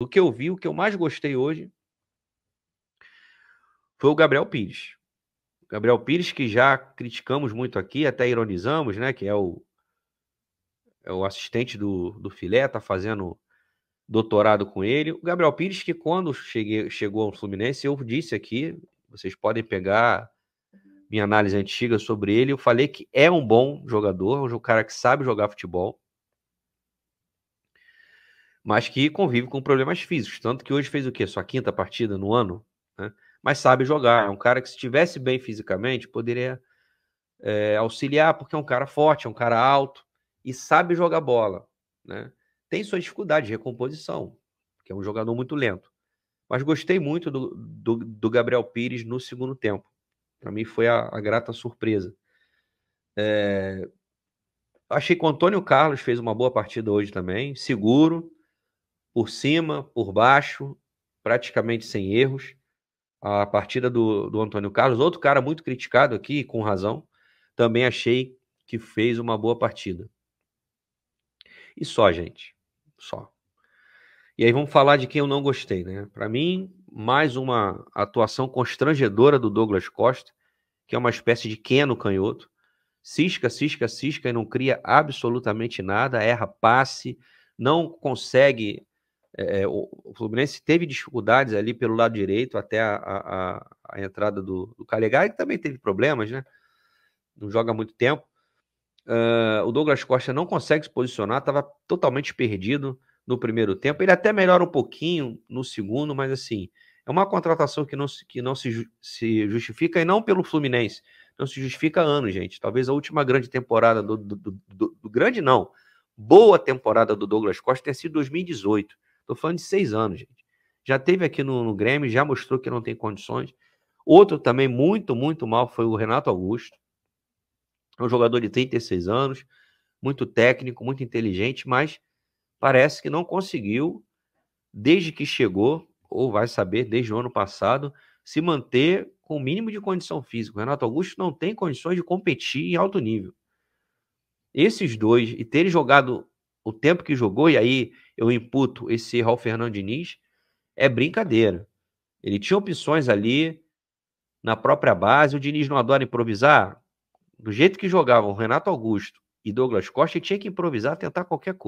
do que eu vi, o que eu mais gostei hoje foi o Gabriel Pires. Gabriel Pires, que já criticamos muito aqui, até ironizamos, né? Que é o, é o assistente do, do Filé, tá fazendo doutorado com ele. O Gabriel Pires, que quando cheguei, chegou ao Fluminense, eu disse aqui, vocês podem pegar minha análise antiga sobre ele, eu falei que é um bom jogador, um cara que sabe jogar futebol mas que convive com problemas físicos. Tanto que hoje fez o quê? Sua quinta partida no ano, né? mas sabe jogar. É um cara que, se estivesse bem fisicamente, poderia é, auxiliar, porque é um cara forte, é um cara alto e sabe jogar bola. Né? Tem sua dificuldade de recomposição, que é um jogador muito lento. Mas gostei muito do, do, do Gabriel Pires no segundo tempo. Para mim foi a, a grata surpresa. É... Achei que o Antônio Carlos fez uma boa partida hoje também, seguro, por cima, por baixo, praticamente sem erros. A partida do, do Antônio Carlos, outro cara muito criticado aqui, com razão, também achei que fez uma boa partida. E só, gente. Só. E aí vamos falar de quem eu não gostei, né? Para mim, mais uma atuação constrangedora do Douglas Costa, que é uma espécie de Keno canhoto. Cisca, cisca, cisca e não cria absolutamente nada, erra passe, não consegue é, é o, Fluminense teve dificuldades ali pelo lado direito até a, a, a entrada do, do Calegari, que também teve problemas, né? Não joga muito tempo. Uh, o Douglas Costa não consegue se posicionar, estava totalmente perdido no primeiro tempo. Ele até melhora um pouquinho no segundo, mas assim, é uma contratação que não, que não se, se justifica, e não pelo Fluminense. Não se justifica ano, gente. Talvez a última grande temporada do, do, do, do grande, não. Boa temporada do Douglas Costa tenha sido 2018. Estou falando de seis anos, gente. Já teve aqui no, no Grêmio, já mostrou que não tem condições. Outro também muito, muito mal foi o Renato Augusto. É um jogador de 36 anos, muito técnico, muito inteligente, mas parece que não conseguiu, desde que chegou, ou vai saber, desde o ano passado, se manter com o mínimo de condição física. O Renato Augusto não tem condições de competir em alto nível. Esses dois, e terem jogado o tempo que jogou, e aí eu imputo esse erro ao Fernando Diniz, é brincadeira. Ele tinha opções ali na própria base, o Diniz não adora improvisar. Do jeito que jogavam Renato Augusto e Douglas Costa, ele tinha que improvisar, tentar qualquer coisa.